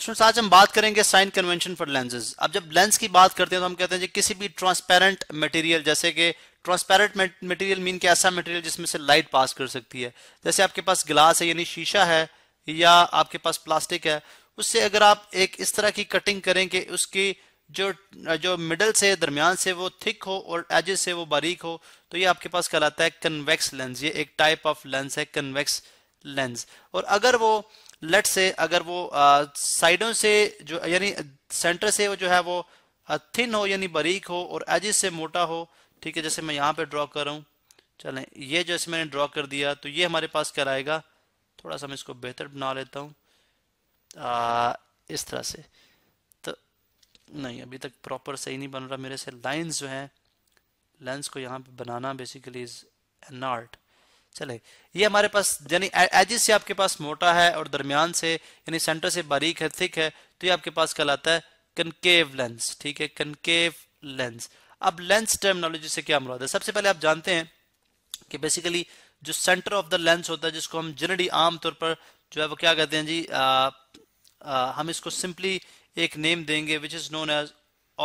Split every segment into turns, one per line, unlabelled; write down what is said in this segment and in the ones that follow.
students आज हम बात करेंगे साइन कन्वेंशन फॉर लेंसेज अब जब लेंस की बात करते हैं तो हम कहते हैं कि किसी भी ट्रांसपेरेंट मटेरियल जैसे कि ट्रांसपेरेंट मटेरियल मीन के ऐसा मटेरियल जिसमें से लाइट पास कर सकती है जैसे आपके पास ग्लास है यानी शीशा है या आपके पास प्लास्टिक है उससे अगर आप एक इस तरह की कटिंग करें कि उसकी जो जो मिडल से दरमियान से वो थिक हो और एजेस से वो बारीक हो तो ये आपके पास कहलाता है कन्वेक्स लेंस ये एक टाइप ऑफ लेंस है कन्वेक्स लेंस और अगर वो लेट से अगर वो साइडों से जो यानी सेंटर से वो जो है वो थिन हो यानी बारीक हो और एजिस से मोटा हो ठीक है जैसे मैं यहाँ पे ड्रॉ कर रहा हूँ चलें ये जैसे मैंने ड्रॉ कर दिया तो ये हमारे पास क्या आएगा थोड़ा सा मैं इसको बेहतर बना लेता हूँ इस तरह से तो नहीं अभी तक प्रॉपर सही नहीं बन रहा मेरे से लाइन्स जो हैं लेंस को यहाँ पर बनाना बेसिकली इज़ एन आर्ट चले ये हमारे पास यानी एजिस से आपके पास मोटा है और दरमियान से यानी सेंटर से बारीक है थिक है तो ये आपके पास कहलाता है कनकेव लेंस ठीक है कनकेव लेंस अब लेंस टर्मिनोलॉजी से क्या मुराद है सबसे पहले आप जानते हैं कि बेसिकली जो सेंटर ऑफ द लेंस होता है जिसको हम जनरली आमतौर पर जो है वो क्या कहते हैं जी आ, आ, हम इसको सिंपली एक नेम देंगे which is known as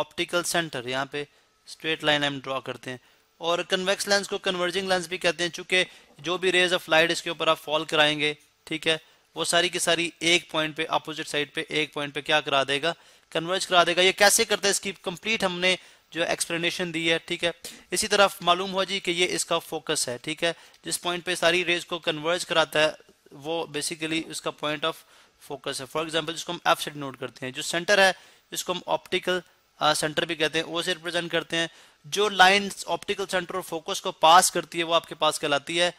optical centre यहाँ पे स्ट्रेट लाइन हम ड्रॉ करते हैं और कन्वेक्स लेंस को कन्वर्जिंग लेंस भी कहते हैं चूंकि जो भी रेज ऑफ लाइट इसके ऊपर आप फॉल कराएंगे ठीक है वो सारी की सारी एक पॉइंट पे अपोजिट साइड पे एक पॉइंट पे क्या करा देगा कन्वर्ज करा देगा ये कैसे करता है इसकी कंप्लीट हमने जो एक्सप्लेनेशन दी है ठीक है इसी तरह मालूम हो जी कि ये इसका फोकस है ठीक है जिस पॉइंट पे सारी रेज को कन्वर्ज कराता है वो बेसिकली उसका पॉइंट ऑफ फोकस है फॉर एग्जाम्पल जिसको हम एफ से नोट करते हैं जो सेंटर है जिसको हम ऑप्टिकल सेंटर भी कहते हैं वो से रिप्रेजेंट करते हैं जो लाइन ऑप्टिकल सेंटर और फोकस को पास करती है वो आपके पास कहलाती है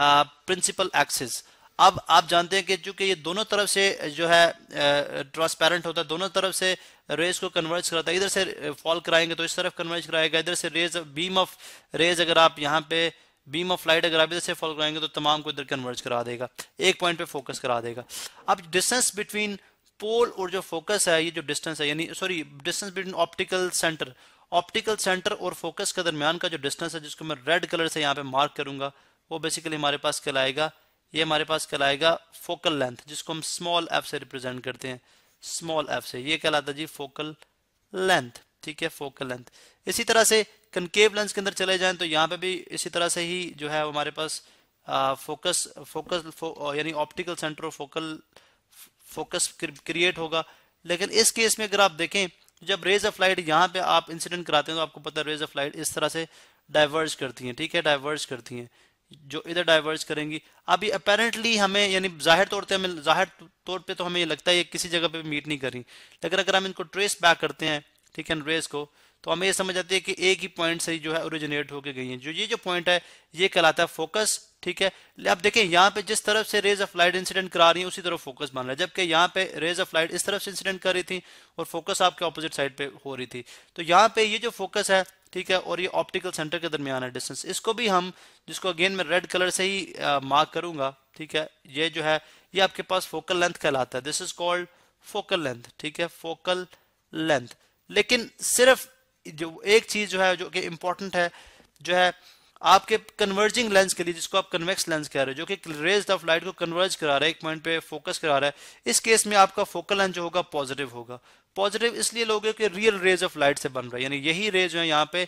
प्रिंसिपल एक्सिस अब आप जानते हैं कि चूंकि ये दोनों तरफ से जो है ट्रांसपेरेंट होता है दोनों तरफ से रेज को कन्वर्ज कराता है इधर से फॉल कराएंगे तो इस तरफ कन्वर्ज कराएगा इधर से रेज बीम ऑफ रेज अगर आप यहाँ पे बीम ऑफ लाइट अगर आप इधर से फॉल कराएंगे तो तमाम को इधर कन्वर्ज करा देगा एक पॉइंट पे फोकस करा देगा अब डिस्टेंस बिटवीन पोल और जो फोकस है ये जो डिस्टेंस है यानी sorry distance between optical centre optical centre और फोकस के दरमियान का जो डिस्टेंस है जिसको मैं रेड कलर से यहाँ पे मार्क करूंगा वो बेसिकली हमारे पास कहलाएगा ये हमारे पास कहलाएगा फोकल लेंथ जिसको हम स्मॉल एफ से रिप्रेजेंट करते हैं स्मॉल एफ से ये कहलाता जी फोकल लेंथ ठीक है फोकल लेंथ इसी तरह से कनकेव लेंस के अंदर चले जाएं तो यहाँ पे भी इसी तरह से ही जो है हमारे पास फोकस फोकस फो, यानी ऑप्टिकल सेंटर और फोकल फोकस क्रिएट होगा लेकिन इस केस में अगर आप देखें जब रेज ऑफ लाइट यहाँ पे आप इंसिडेंट कराते हैं तो आपको पता है रेज ऑफ लाइट इस तरह से डाइवर्ज करती हैं ठीक है डाइवर्ज करती हैं जो इधर डाइवर्ज करेंगी अभी अपेरेंटली हमें यानी जाहिर तौर पर हमें जाहिर तौर पर तो हमें ये लगता है ये किसी जगह पर मीट नहीं करी लेकिन अगर हम इनको ट्रेस बैक करते हैं ठीक है रेज को तो हम ये समझ जाते हैं कि एक ही पॉइंट से जो है ओरिजिनेट होकर गई है जो ये जो पॉइंट है ये कहलाता है फोकस ठीक है आप देखें यहाँ पे जिस तरफ से रेज ऑफ लाइट इंसिडेंट करा रही है उसी तरफ फोकस बन रहा है जबकि यहाँ पे रेज ऑफ लाइट इस तरफ से इंसिडेंट कर रही थी और फोकस आपके ऑपोजिट साइड पे हो रही थी तो यहाँ पे ये जो फोकस है ठीक है और ये ऑप्टिकल सेंटर के दरमियान है डिस्टेंस इसको भी हम जिसको अगेन मैं रेड कलर से ही मार्क करूंगा ठीक है ये जो है ये आपके पास फोकल लेंथ कहलाता है this is called focal length ठीक है फोकल लेंथ लेकिन सिर्फ जो एक चीज जो है जो कि इंपॉर्टेंट है जो है आपके कन्वर्जिंग लेंस के लिए जिसको आप कन्वेक्स लेंस कह रहे हो जो कि रेज ऑफ लाइट को कन्वर्ज करा रहा है एक पॉइंट पे फोकस करा रहा है इस केस में आपका फोकल लेंस जो होगा पॉजिटिव होगा पॉजिटिव इसलिए लोगे कि रियल रेज ऑफ लाइट से बन रहा है यानी यही रेज जो है यहाँ पे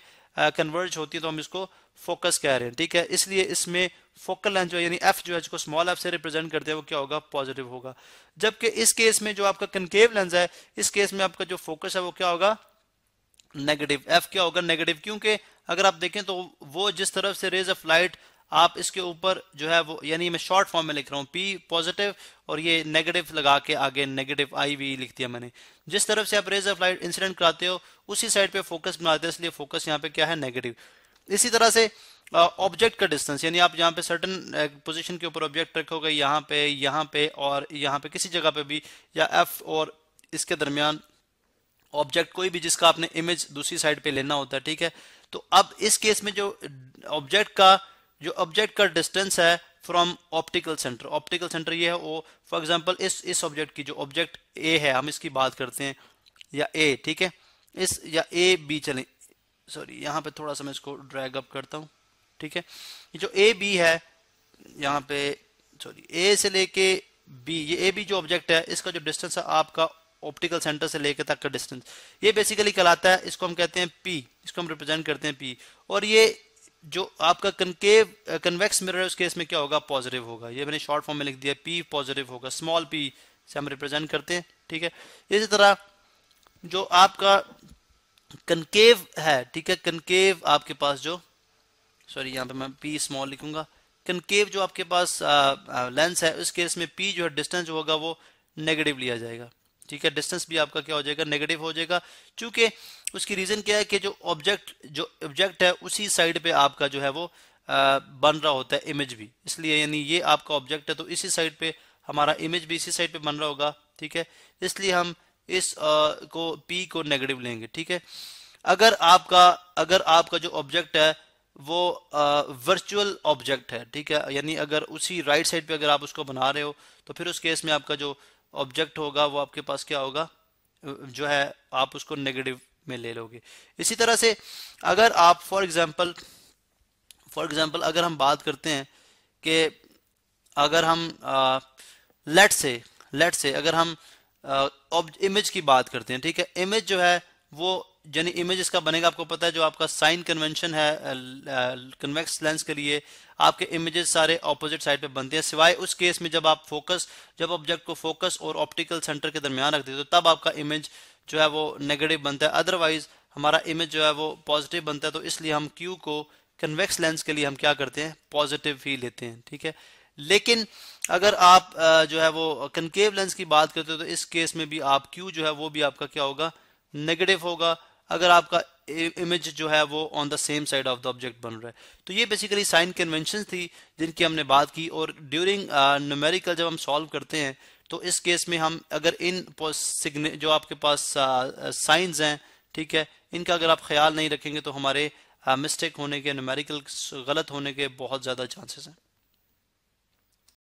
कन्वर्ज uh, होती है तो हम इसको फोकस कह रहे हैं ठीक है इसलिए इसमें फोकल लेंस जो यानी एफ जो है जिसको स्मॉल एफ से रिप्रेजेंट करते हैं वो क्या होगा पॉजिटिव होगा जबकि इस केस में जो आपका कनकेव लेंस है इस केस में आपका जो फोकस है वो क्या होगा नेगेटिव एफ क्या होगा नेगेटिव क्योंकि अगर आप देखें तो वो जिस तरफ से रेज ऑफ लाइट आप इसके ऊपर जो है वो यानी मैं शॉर्ट फॉर्म में लिख रहा हूँ पी पॉजिटिव और ये नेगेटिव लगा के आगे नेगेटिव आई वी लिख दिया मैंने जिस तरफ से आप रेज ऑफ लाइट इंसिडेंट कराते हो उसी साइड पे फोकस बनाते हो इसलिए फोकस यहाँ पे क्या है नेगेटिव इसी तरह से ऑब्जेक्ट का डिस्टेंस यानी आप यहाँ पे सर्टन पोजिशन के ऊपर ऑब्जेक्ट रखोगे यहाँ पे यहाँ पे और यहाँ पे किसी जगह पे भी या एफ और इसके दरमियान ऑब्जेक्ट कोई भी जिसका आपने इमेज दूसरी साइड पे लेना होता है ठीक है तो अब इस केस में जो ऑब्जेक्ट का जो ऑब्जेक्ट का डिस्टेंस है from optical centre optical centre ये है वो फॉर एग्जांपल इस इस ऑब्जेक्ट की जो ऑब्जेक्ट ए है हम इसकी बात करते हैं या ए ठीक है इस या ए बी चले सॉरी यहाँ पे थोड़ा सा मैं इसको ड्रैग अप करता हूँ ठीक है जो ए बी है यहाँ पे सॉरी ए से लेके बी ये ए बी जो ऑब्जेक्ट है इसका जो डिस्टेंस है आपका ऑप्टिकल सेंटर से लेकर तक का डिस्टेंस ये बेसिकली कहलाता है इसको हम कहते हैं पी इसको हम रिप्रेजेंट करते हैं पी और ये जो आपका कनकेव कन्वेक्स मिरर है उस केस में क्या होगा पॉजिटिव होगा ये मैंने शॉर्ट फॉर्म में लिख दिया पी पॉजिटिव होगा स्मॉल पी से हम रिप्रेजेंट करते हैं ठीक है इसी तरह जो आपका कनकेव है ठीक है कनकेव आपके पास जो सॉरी यहाँ पे मैं पी स्मॉल लिखूंगा कनकेव जो आपके पास लेंस है उस केस में पी जो है डिस्टेंस होगा वो नेगेटिव लिया जाएगा ठीक है डिस्टेंस भी आपका क्या हो जाएगा नेगेटिव हो जाएगा क्योंकि उसकी रीजन क्या है कि जो ऑब्जेक्ट जो ऑब्जेक्ट है उसी साइड पे आपका जो है वो आ, बन रहा होता है इमेज भी इसलिए यानी ये आपका ऑब्जेक्ट है तो इसी साइड पे हमारा इमेज भी इसी साइड पे बन रहा होगा ठीक है इसलिए हम इस आ, को पी को नेगेटिव लेंगे ठीक है अगर आपका अगर आपका जो ऑब्जेक्ट है वो वर्चुअल ऑब्जेक्ट है ठीक है यानी अगर उसी राइट right साइड पे अगर आप उसको बना रहे हो तो फिर उस केस में आपका जो ऑब्जेक्ट होगा वो आपके पास क्या होगा जो है आप उसको नेगेटिव में ले लोगे इसी तरह से अगर आप फॉर एग्जाम्पल फॉर एग्जाम्पल अगर हम बात करते हैं कि अगर हम लेट से लेट से अगर हम इमेज की बात करते हैं ठीक है इमेज जो है वो यानी इमेज इसका बनेगा आपको पता है जो आपका साइन कन्वेंशन है कन्वेक्स लेंस के लिए आपके इमेजेस सारे ऑपोजिट साइड पे बनते हैं सिवाय उस केस में जब आप फोकस जब ऑब्जेक्ट को फोकस और ऑप्टिकल सेंटर के दरमियान रख देते हो तब आपका इमेज जो है वो नेगेटिव बनता है अदरवाइज हमारा इमेज जो है वो पॉजिटिव बनता है तो इसलिए हम क्यू को कन्वेक्स लेंस के लिए हम क्या करते हैं पॉजिटिव ही लेते हैं ठीक है लेकिन अगर आप जो है वो कनकेव लेंस की बात करते हो तो इस केस में भी आप क्यू जो है वो भी आपका क्या होगा नेगेटिव होगा अगर आपका इमेज जो है वो on the same side of the object बन रहा है तो ये बेसिकली साइन कन्वेंशन थी जिनकी हमने बात की और ड्यूरिंग न्यूमेरिकल uh, जब हम सॉल्व करते हैं तो इस केस में हम अगर इन सिग्ने जो आपके पास साइंस uh, uh, हैं ठीक है इनका अगर आप ख्याल नहीं रखेंगे तो हमारे मिस्टेक uh, होने के न्यूमेरिकल गलत होने के बहुत ज़्यादा चांसेस हैं